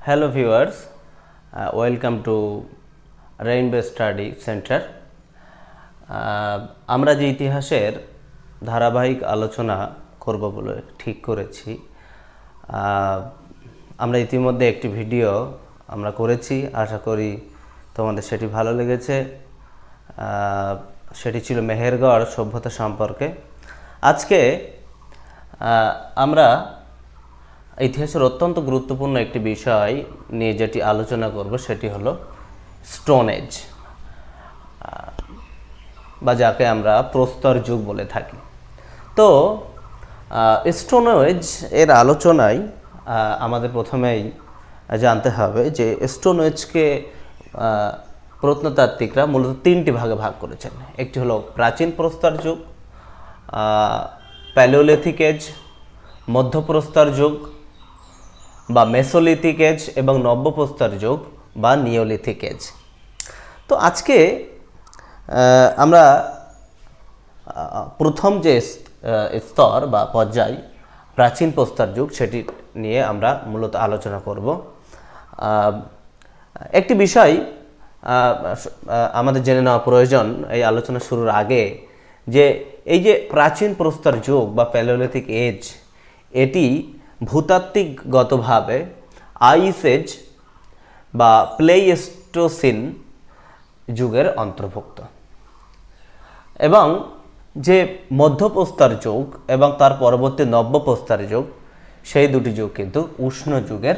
Hello viewers, uh, welcome to Rainbow Study Center. Uh, আমরা যে ইতিহাসের ধারাবাহিক আলোচনা করব বলে ঠিক করেছি আমরা ইতিমধ্যে একটি ভিডিও আমরা করেছি আশা করি তোমাদের সেটি ভালো লেগেছে সেটি ছিল মেহেরগড় সভ্যতা সম্পর্কে আজকে আমরা ইতিহাসের অত্যন্ত গুরুত্বপূর্ণ একটি বিষয় নিয়ে যেটি আলোচনা করব সেটি হলো স্টোনেজ বা যাকে আমরা প্রস্তর যুগ বলে থাকি তো স্টোনেজ এর আলোচনায় আমাদের প্রথমেই জানতে হবে যে স্টোনেজকে প্রত্নতাত্ত্বিকরা মূলত তিনটি ভাগে ভাগ করেছেন একটি হলো প্রাচীন প্রস্তর যুগ প্যালিওলিথিক এজ মধ্যপ্রস্তর যুগ বা মেসোলিথিক এজ এবং নব্যপ্রস্তর যুগ বা নিওলিথিক এজ তো আজকে আমরা প্রথম যে স্তর বা পর্যায় প্রাচীন প্রস্তর যুগ সেটি নিয়ে আমরা মূলত আলোচনা করব একটি বিষয় আমাদের জেনে নেওয়া প্রয়োজন এই আলোচনা শুরুর আগে যে এই যে প্রাচীন প্রস্তর যুগ বা প্যালোলিথিক এজ এটি ভূতাত্ত্বিকগতভাবে আইসেজ বা প্লেস্টোসিন যুগের অন্তর্ভুক্ত এবং যে মধ্যপ্রস্তর যুগ এবং তার পরবর্তী নব্যপ্রস্তর যুগ সেই দুটি যুগ কিন্তু উষ্ণ যুগের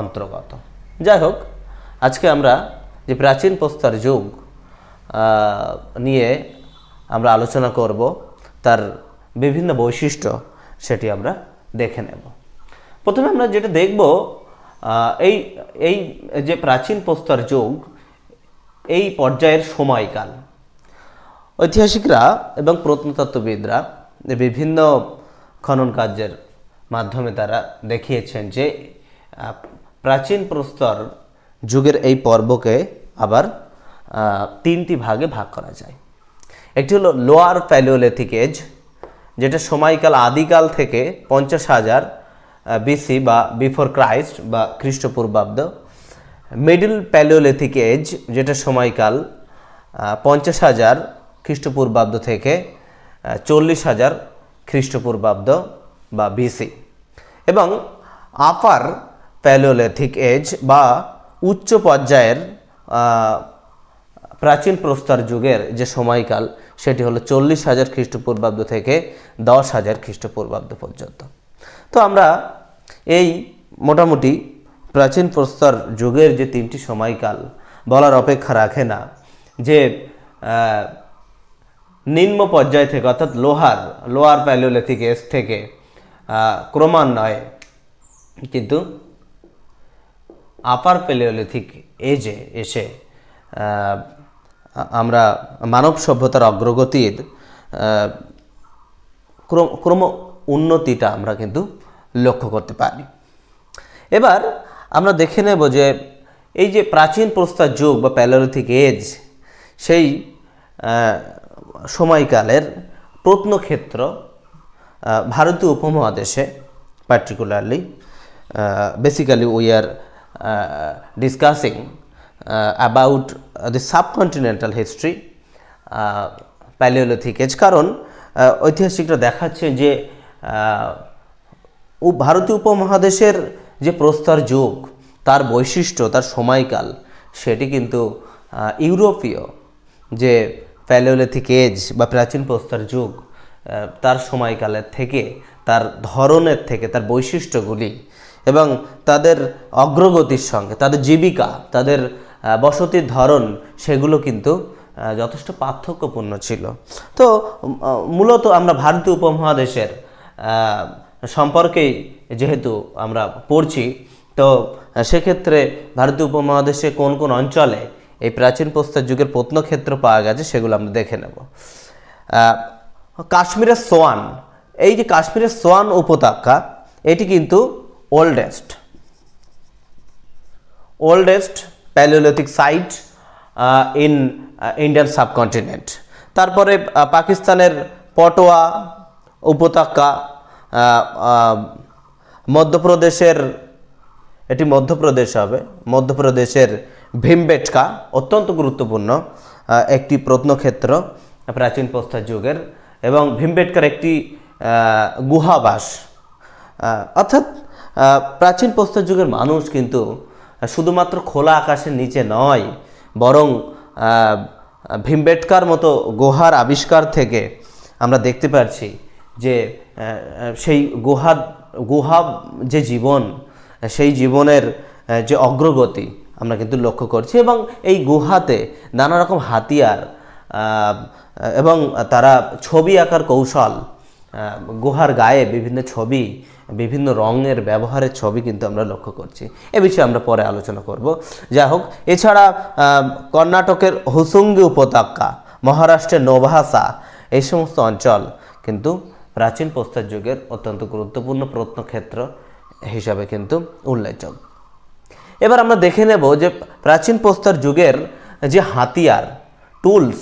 অন্তর্গত যাই হোক আজকে আমরা যে প্রাচীন প্রস্তর যুগ নিয়ে আমরা আলোচনা করব তার বিভিন্ন বৈশিষ্ট্য সেটি আমরা দেখে নেব প্রথমে আমরা যেটা দেখব এই এই যে প্রাচীন প্রস্তর যুগ এই পর্যায়ের সময়কাল ঐতিহাসিকরা এবং প্রত্নতত্ত্ববিদরা বিভিন্ন খনন কার্যের মাধ্যমে তারা দেখিয়েছেন যে প্রাচীন প্রস্তর যুগের এই পর্বকে আবার তিনটি ভাগে ভাগ করা যায় একটি হলো লোয়ার প্যালিওলিথিক এজ যেটা সময়কাল আদিকাল থেকে পঞ্চাশ হাজার বিসি বা বিফোর ক্রাইস্ট বা খ্রিস্টপূর্বাব্দ মিডল প্যালিওলিথিক এজ যেটা সময়কাল পঞ্চাশ হাজার খ্রিস্টপূর্বাব্দ থেকে চল্লিশ হাজার খ্রিস্টপূর্বাব্দ বা বিসি এবং আপার প্যালিওলিথিক এজ বা উচ্চ পর্যায়ের প্রাচীন প্রস্তর যুগের যে সময়কাল সেটি হলো চল্লিশ হাজার খ্রিস্টপূর্বাব্দ থেকে দশ হাজার খ্রিস্টপূর্বাব্দ পর্যন্ত তো আমরা এই মোটামুটি প্রাচীন প্রস্তর যুগের যে তিনটি সময়কাল বলার অপেক্ষা রাখে না যে নিম্ন পর্যায় থেকে অর্থাৎ লোহার লোহার প্যালিওলিথিক এস থেকে ক্রমান্বয়ে কিন্তু আপার প্যালিওলিথিক এজে এসে আমরা মানব সভ্যতার অগ্রগতির ক্রম ক্রম উন্নতিটা আমরা কিন্তু লক্ষ্য করতে পারি এবার আমরা দেখে নেব যে এই যে প্রাচীন প্রস্তাব যুগ বা প্যালোলিথিক এজ সেই সময়কালের প্রত্নক্ষেত্র ভারতীয় উপমহাদেশে particularly basically we are discussing Uh, about uh, the subcontinental history palaeolithic age কারণ ঐতিহাসিকরা দেখাচ্ছে যে uh, ও ভারতীয় উপমহাদেশের যে প্রস্তর যুগ তার বৈশিষ্ট্য তার সময়কাল সেটি কিন্তু ইউরোপীয় যে প্যালিওলিথিক এজ বা প্রাচীন প্রস্তর যুগ তার সময়কালের থেকে তার ধরনের থেকে তার বৈশিষ্ট্যগুলি এবং তাদের অগ্রগতির সঙ্গে তাদের জীবিকা তাদের বসতির ধরন সেগুলো কিন্তু যথেষ্ট পার্থক্যপূর্ণ ছিল তো মূলত আমরা ভারতীয় উপমহাদেশের সম্পর্কেই যেহেতু আমরা পড়ছি তো সেক্ষেত্রে ভারতীয় উপমহাদেশে কোন কোন অঞ্চলে এই প্রাচীন প্রস্তর যুগের প্রত্নক্ষেত্র পাওয়া গেছে সেগুলো আমরা দেখে নেব কাশ্মীরের সোয়ান এই যে কাশ্মীরের সোয়ান উপত্যকা এটি কিন্তু oldest oldest palaeolithic site in Indian subcontinent তারপরে পাকিস্তানের পটোয়া উপত্যকা মধ্যপ্রদেশের এটি মধ্যপ্রদেশ হবে মধ্যপ্রদেশের ভীমবেটকা অত্যন্ত গুরুত্বপূর্ণ একটি প্রত্নক্ষেত্র প্রাচীন প্রস্তর যুগের এবং ভীমবেটকার একটি গুহাবাস অর্থাৎ প্রাচীন প্রস্তর যুগের মানুষ কিন্তু শুধুমাত্র খোলা আকাশের নিচে নয় বরং ভীমবেটকার মতো গুহার আবিষ্কার থেকে আমরা দেখতে পাচ্ছি যে সেই গুহা গুহা যে জীবন সেই জীবনের যে অগ্রগতি আমরা কিন্তু লক্ষ্য করছি এবং এই গুহাতে নানা রকম হাতিয়ার এবং তারা ছবি আঁকার কৌশল গুহার গায়ে বিভিন্ন ছবি বিভিন্ন রঙের ব্যবহারের ছবি কিন্তু আমরা লক্ষ্য করছি এ বিষয়ে আমরা পরে আলোচনা করব যাই হোক এছাড়া কর্ণাটকের হুসুঙ্গি উপত্যকা মহারাষ্ট্রের নোভাসা এই সমস্ত অঞ্চল কিন্তু প্রাচীন প্রস্তর যুগের অত্যন্ত গুরুত্বপূর্ণ প্রত্নক্ষেত্র হিসাবে কিন্তু উল্লেখযোগ্য এবার আমরা দেখে নেব যে প্রাচীন প্রস্তর যুগের যে হাতিয়ার টুলস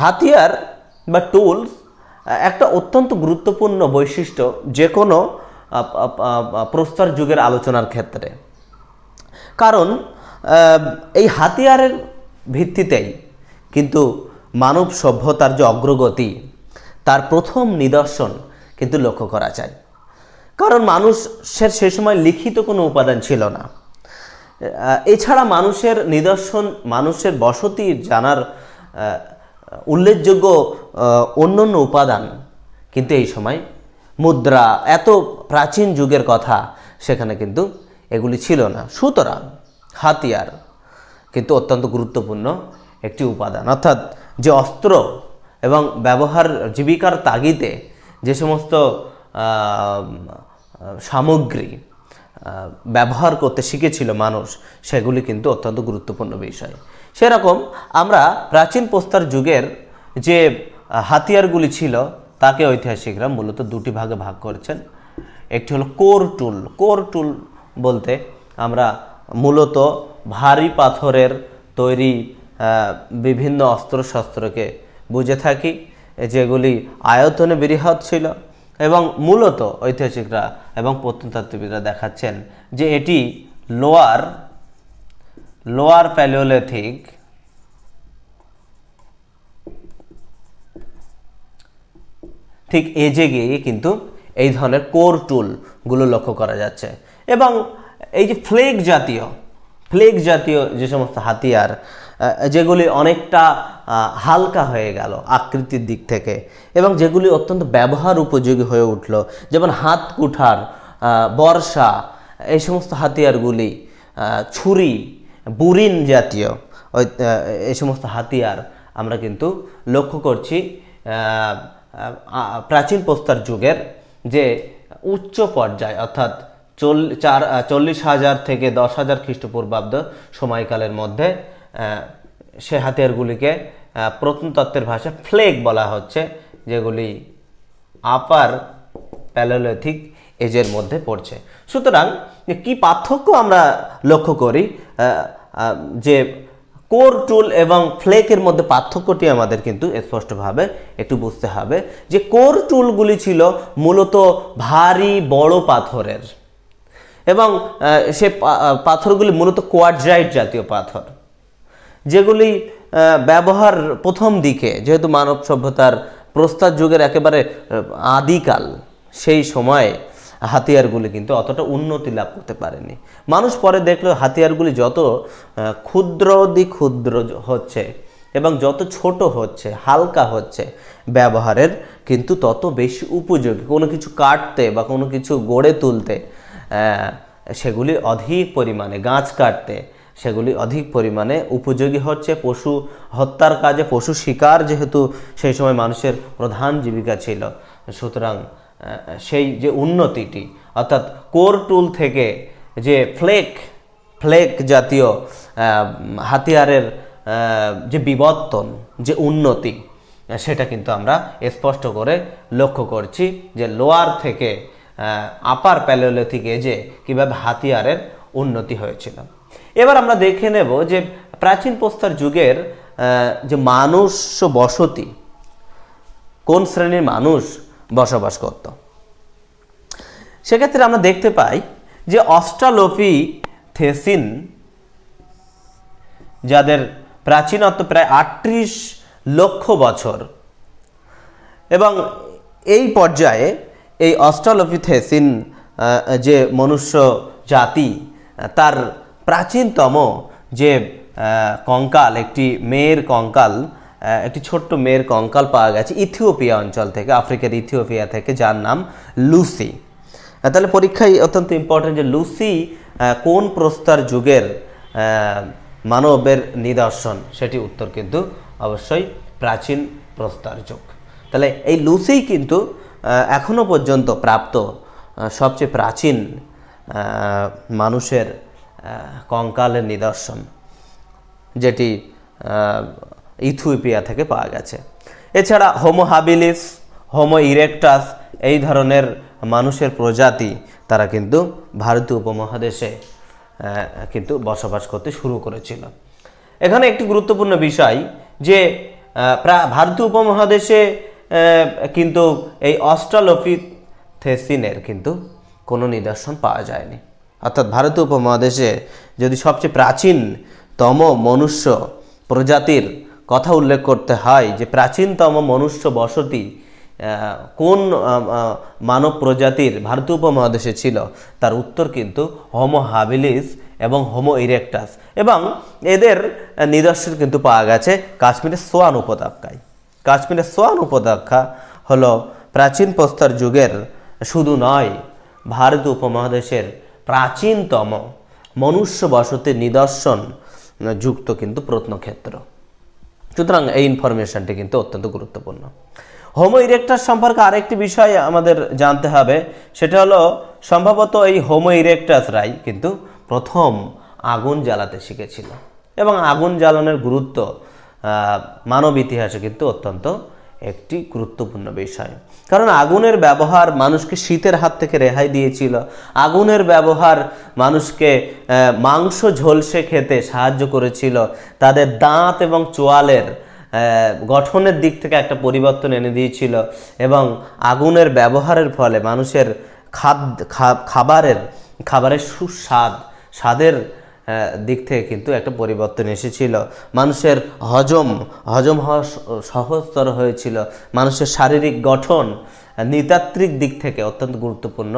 হাতিয়ার বা টুলস একটা অত্যন্ত গুরুত্বপূর্ণ বৈশিষ্ট্য যে কোনো প্রস্তর যুগের আলোচনার ক্ষেত্রে কারণ এই হাতিয়ারের ভিত্তিতেই কিন্তু মানব সভ্যতার যে অগ্রগতি তার প্রথম নিদর্শন কিন্তু লক্ষ্য করা যায় কারণ মানুষের সে সময় লিখিত কোনো উপাদান ছিল না এছাড়া মানুষের নিদর্শন মানুষের বসতি জানার উল্লেখযোগ্য অন্য অন্য উপাদান কিন্তু এই সময় মুদ্রা এত প্রাচীন যুগের কথা সেখানে কিন্তু এগুলি ছিল না সুতরাং হাতিয়ার কিন্তু অত্যন্ত গুরুত্বপূর্ণ একটি উপাদান অর্থাৎ যে অস্ত্র এবং ব্যবহার জীবিকার তাগিদে যে সমস্ত সামগ্রী ব্যবহার করতে শিখেছিল মানুষ সেগুলি কিন্তু অত্যন্ত গুরুত্বপূর্ণ বিষয় সেরকম আমরা প্রাচীন প্রস্তর যুগের যে হাতিয়ারগুলি ছিল তাকে ঐতিহাসিকরা মূলত দুটি ভাগে ভাগ করেছেন একটি হলো কোর টুল কোর টুল বলতে আমরা মূলত ভারী পাথরের তৈরি বিভিন্ন অস্ত্রশস্ত্রকে বুঝে থাকি যেগুলি আয়তনে বৃহৎ ছিল এবং মূলত ঐতিহাসিকরা এবং প্রত্নতাত্ত্বিকরা দেখাচ্ছেন যে এটি লোয়ার লোয়ার প্যালিওলিথিক ঠিক এজে গিয়ে কিন্তু এই ধরনের কোর টুলগুলো লক্ষ্য করা যাচ্ছে এবং এই যে ফ্লেক জাতীয় ফ্লেক জাতীয় যে সমস্ত হাতিয়ার যেগুলি অনেকটা হালকা হয়ে গেল আকৃতির দিক থেকে এবং যেগুলি অত্যন্ত ব্যবহার উপযোগী হয়ে উঠল যেমন হাত কুঠার বর্ষা এই সমস্ত হাতিয়ারগুলি ছুরি বুরিন জাতীয় এই সমস্ত হাতিয়ার আমরা কিন্তু লক্ষ্য করছি প্রাচীন প্রস্তার যুগের যে উচ্চ পর্যায় অর্থাৎ চল্লিশ হাজার থেকে দশ হাজার খ্রিস্টপূর্বাব্দ সময়কালের মধ্যে সে হাতিয়ারগুলিকে প্রত্নতত্ত্বের ভাষায় ফ্লেক বলা হচ্ছে যেগুলি আপার প্যালোলিথিক এজের মধ্যে পড়ছে সুতরাং কি পার্থক্য আমরা লক্ষ্য করি যে কোর টুল এবং ফ্লেকের মধ্যে পার্থক্যটি আমাদের কিন্তু স্পষ্টভাবে একটু বুঝতে হবে যে কোর টুলগুলি ছিল মূলত ভারী বড় পাথরের এবং সে পাথরগুলি মূলত কোয়াড্রাইট জাতীয় পাথর যেগুলি ব্যবহার প্রথম দিকে যেহেতু মানব সভ্যতার প্রস্তাব যুগের একেবারে আদিকাল সেই সময়ে হাতিয়ারগুলি কিন্তু অতটা উন্নতি লাভ করতে পারেনি মানুষ পরে দেখলো হাতিয়ারগুলি যত ক্ষুদ্র দি ক্ষুদ্র হচ্ছে এবং যত ছোট হচ্ছে হালকা হচ্ছে ব্যবহারের কিন্তু তত বেশি উপযোগী কোনো কিছু কাটতে বা কোনো কিছু গড়ে তুলতে সেগুলি অধিক পরিমাণে গাছ কাটতে সেগুলি অধিক পরিমাণে উপযোগী হচ্ছে পশু হত্যার কাজে পশু শিকার যেহেতু সেই সময় মানুষের প্রধান জীবিকা ছিল সুতরাং সেই যে উন্নতিটি অর্থাৎ কোর টুল থেকে যে ফ্লেক ফ্লেক জাতীয় হাতিয়ারের যে বিবর্তন যে উন্নতি সেটা কিন্তু আমরা স্পষ্ট করে লক্ষ্য করছি যে লোয়ার থেকে আপার প্যালোলিথিক এজে কীভাবে হাতিয়ারের উন্নতি হয়েছিলাম এবার আমরা দেখে নেব যে প্রাচীন প্রস্তর যুগের যে মানুষ বসতি কোন শ্রেণীর মানুষ বসবাস করত সেক্ষেত্রে আমরা দেখতে পাই যে অস্ট্রালোপি থেসিন যাদের প্রাচীনত্ব প্রায় আটত্রিশ লক্ষ বছর এবং এই পর্যায়ে এই থেসিন যে মনুষ্য জাতি তার প্রাচীনতম যে কঙ্কাল একটি মেয়ের কঙ্কাল একটি ছোট্ট মেয়ের কঙ্কাল পাওয়া গেছে ইথিওপিয়া অঞ্চল থেকে আফ্রিকার ইথিওপিয়া থেকে যার নাম লুসি তাহলে পরীক্ষায় অত্যন্ত ইম্পর্টেন্ট যে লুসি কোন প্রস্তর যুগের মানবের নিদর্শন সেটি উত্তর কিন্তু অবশ্যই প্রাচীন প্রস্তর যুগ তাহলে এই লুসি কিন্তু এখনও পর্যন্ত প্রাপ্ত সবচেয়ে প্রাচীন মানুষের কঙ্কালের নিদর্শন যেটি ইথিওপিয়া থেকে পাওয়া গেছে এছাড়া হোমো হাবিলিস হোমো ইরেকটাস এই ধরনের মানুষের প্রজাতি তারা কিন্তু ভারতীয় উপমহাদেশে কিন্তু বসবাস করতে শুরু করেছিল এখানে একটি গুরুত্বপূর্ণ বিষয় যে ভারতীয় উপমহাদেশে কিন্তু এই অস্ট্রালোফিথেসিনের কিন্তু কোনো নিদর্শন পাওয়া যায়নি অর্থাৎ ভারতীয় উপমহাদেশে যদি সবচেয়ে প্রাচীনতম মনুষ্য প্রজাতির কথা উল্লেখ করতে হয় যে প্রাচীনতম মনুষ্য বসতি কোন মানব প্রজাতির ভারতীয় উপমহাদেশে ছিল তার উত্তর কিন্তু হোমো হাবিলিস এবং হোমো ইরেকটাস এবং এদের নিদর্শন কিন্তু পাওয়া গেছে কাশ্মীরের সোয়ান উপত্যকায় কাশ্মীরের সোয়ান উপত্যকা হলো প্রাচীন প্রস্তর যুগের শুধু নয় ভারত উপমহাদেশের প্রাচীনতম মনুষ্য বসতির নিদর্শন যুক্ত কিন্তু প্রত্নক্ষেত্র সুতরাং এই ইনফরমেশনটি কিন্তু অত্যন্ত গুরুত্বপূর্ণ হোমো ইরেক্টাস সম্পর্কে আরেকটি বিষয় আমাদের জানতে হবে সেটা হলো সম্ভবত এই হোমো ইরেক্টাসরাই কিন্তু প্রথম আগুন জ্বালাতে শিখেছিল এবং আগুন জ্বালানোর গুরুত্ব মানব ইতিহাসে কিন্তু অত্যন্ত একটি গুরুত্বপূর্ণ বিষয় কারণ আগুনের ব্যবহার মানুষকে শীতের হাত থেকে রেহাই দিয়েছিল আগুনের ব্যবহার মানুষকে মাংস ঝলসে খেতে সাহায্য করেছিল তাদের দাঁত এবং চোয়ালের গঠনের দিক থেকে একটা পরিবর্তন এনে দিয়েছিল এবং আগুনের ব্যবহারের ফলে মানুষের খাদ্য খাবারের খাবারের সুস্বাদ স্বাদের হ্যাঁ, দিক থেকে কিন্তু একটা পরিবর্তন এসেছিল মানুষের হজম হজম হওয়া সহজতর হয়েছিল মানুষের শারীরিক গঠন নৃতাত্ত্বিক দিক থেকে অত্যন্ত গুরুত্বপূর্ণ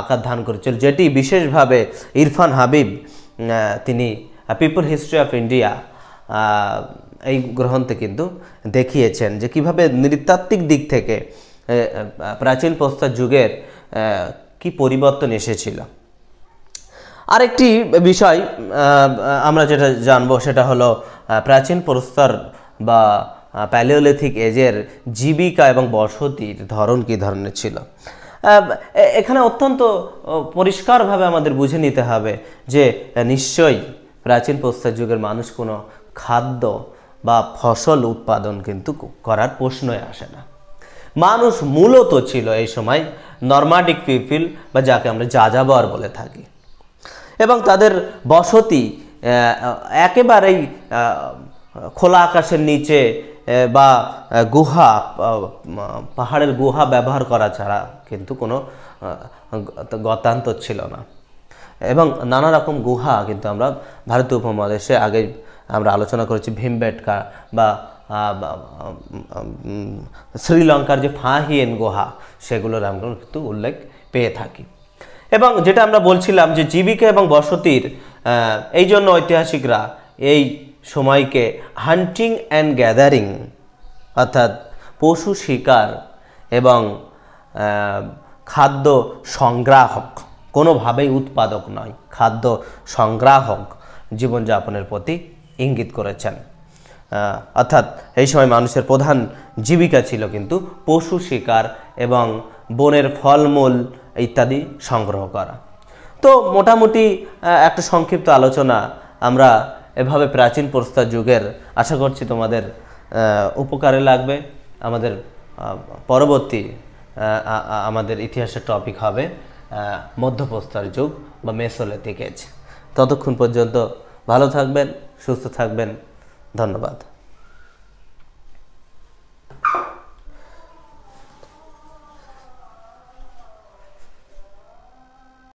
আকার ধারণ করেছিল যেটি বিশেষভাবে ইরফান হাবিব তিনি পিপল হিস্ট্রি অফ ইন্ডিয়া এই গ্রন্থে কিন্তু দেখিয়েছেন যে কিভাবে নৃতাত্ত্বিক দিক থেকে প্রাচীন প্রস্তার যুগের কি পরিবর্তন এসেছিল আরেকটি বিষয় আমরা যেটা জানবো সেটা হলো প্রাচীন প্রস্তর বা প্যালিওলিথিক এজের জীবিকা এবং বসতির ধরন কী ধরনের ছিল এখানে অত্যন্ত পরিষ্কারভাবে আমাদের বুঝে নিতে হবে যে নিশ্চয়ই প্রাচীন প্রস্তর যুগের মানুষ কোনো খাদ্য বা ফসল উৎপাদন কিন্তু করার প্রশ্নই আসে না মানুষ মূলত ছিল এই সময় নর্মাডিক পিপিল বা যাকে আমরা যাযাবর বলে থাকি এবং তাদের বসতি একেবারেই খোলা আকাশের নিচে বা গুহা পাহাড়ের গুহা ব্যবহার করা ছাড়া কিন্তু কোনো গতান্তর ছিল না এবং নানা রকম গুহা কিন্তু আমরা ভারতীয় উপমহাদেশে আগে আমরা আলোচনা করেছি ভীমবেটকা বা শ্রীলঙ্কার যে ফাহিয়েন গুহা সেগুলোর আমরা কিন্তু উল্লেখ পেয়ে থাকি এবং যেটা আমরা বলছিলাম যে জীবিকা এবং বসতির এই জন্য ঐতিহাসিকরা এই সময়কে হান্টিং অ্যান্ড গ্যাদারিং অর্থাৎ পশু শিকার এবং খাদ্য সংগ্রাহক কোনোভাবেই উৎপাদক নয় খাদ্য সংগ্রাহক জীবনযাপনের প্রতি ইঙ্গিত করেছেন অর্থাৎ এই সময় মানুষের প্রধান জীবিকা ছিল কিন্তু পশু শিকার এবং বনের ফলমূল ইত্যাদি সংগ্রহ করা তো মোটামুটি একটা সংক্ষিপ্ত আলোচনা আমরা এভাবে প্রাচীন প্রস্তর যুগের আশা করছি তোমাদের উপকারে লাগবে আমাদের পরবর্তী আমাদের ইতিহাসের টপিক হবে মধ্যপ্রস্তর যুগ বা মেসোলিথিক এজ ততক্ষণ পর্যন্ত ভালো থাকবেন সুস্থ থাকবেন ধন্যবাদ